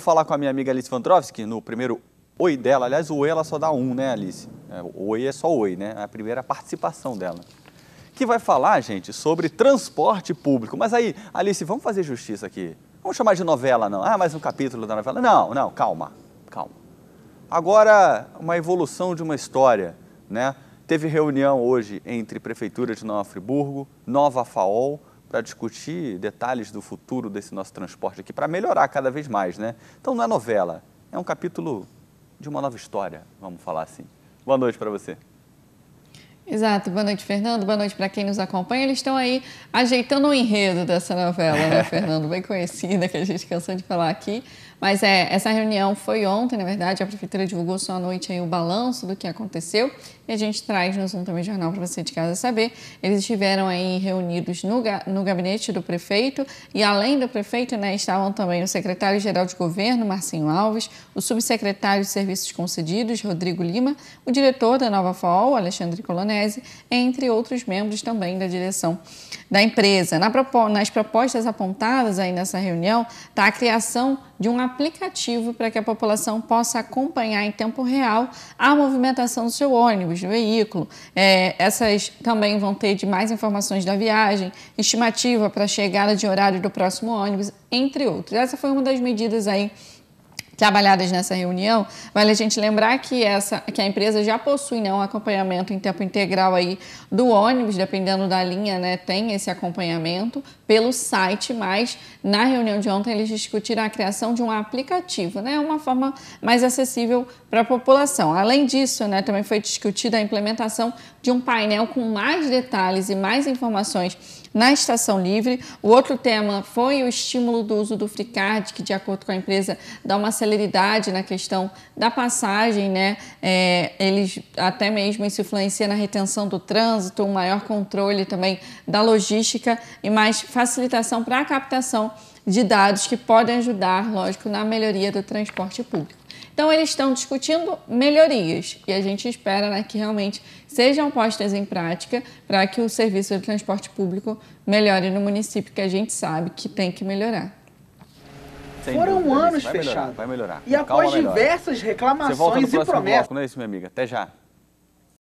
Vou falar com a minha amiga Alice Vandrovski no primeiro oi dela. Aliás, o oi ela só dá um, né, Alice? É, oi é só oi, né? É a primeira participação dela. Que vai falar, gente, sobre transporte público. Mas aí, Alice, vamos fazer justiça aqui. Vamos chamar de novela, não. Ah, mais um capítulo da novela. Não, não, calma, calma. Agora, uma evolução de uma história, né? Teve reunião hoje entre Prefeitura de Nova Friburgo, Nova FAOL, para discutir detalhes do futuro desse nosso transporte aqui, para melhorar cada vez mais, né? Então não é novela, é um capítulo de uma nova história, vamos falar assim. Boa noite para você. Exato. Boa noite, Fernando. Boa noite para quem nos acompanha. Eles estão aí ajeitando o enredo dessa novela, né, Fernando? Bem conhecida, que a gente cansou de falar aqui. Mas é, essa reunião foi ontem, na verdade. A Prefeitura divulgou só à noite aí o balanço do que aconteceu. E a gente traz no assunto também Jornal para você de casa saber. Eles estiveram aí reunidos no, no gabinete do prefeito. E além do prefeito, né, estavam também o secretário-geral de governo, Marcinho Alves, o subsecretário de Serviços Concedidos, Rodrigo Lima, o diretor da Nova FAO, Alexandre Colonna, entre outros membros também da direção da empresa. nas propostas apontadas aí nessa reunião está a criação de um aplicativo para que a população possa acompanhar em tempo real a movimentação do seu ônibus, do veículo. É, essas também vão ter de mais informações da viagem, estimativa para a chegada de horário do próximo ônibus, entre outros. Essa foi uma das medidas aí trabalhadas nessa reunião, vale a gente lembrar que, essa, que a empresa já possui né, um acompanhamento em tempo integral aí do ônibus, dependendo da linha, né, tem esse acompanhamento pelo site, mas na reunião de ontem eles discutiram a criação de um aplicativo, né, uma forma mais acessível para a população. Além disso, né, também foi discutida a implementação de um painel com mais detalhes e mais informações na Estação Livre. O outro tema foi o estímulo do uso do Fricard, que de acordo com a empresa dá uma seleção celeridade na questão da passagem, né? É, eles até mesmo isso influencia na retenção do trânsito, um maior controle também da logística e mais facilitação para a captação de dados que podem ajudar, lógico, na melhoria do transporte público. Então, eles estão discutindo melhorias e a gente espera né, que realmente sejam postas em prática para que o serviço de transporte público melhore no município, que a gente sabe que tem que melhorar. Sem Foram dúvida, anos fechados. vai melhorar. E Calma após diversas reclamações e promessas. Bloco, não é isso, minha amiga? Até já.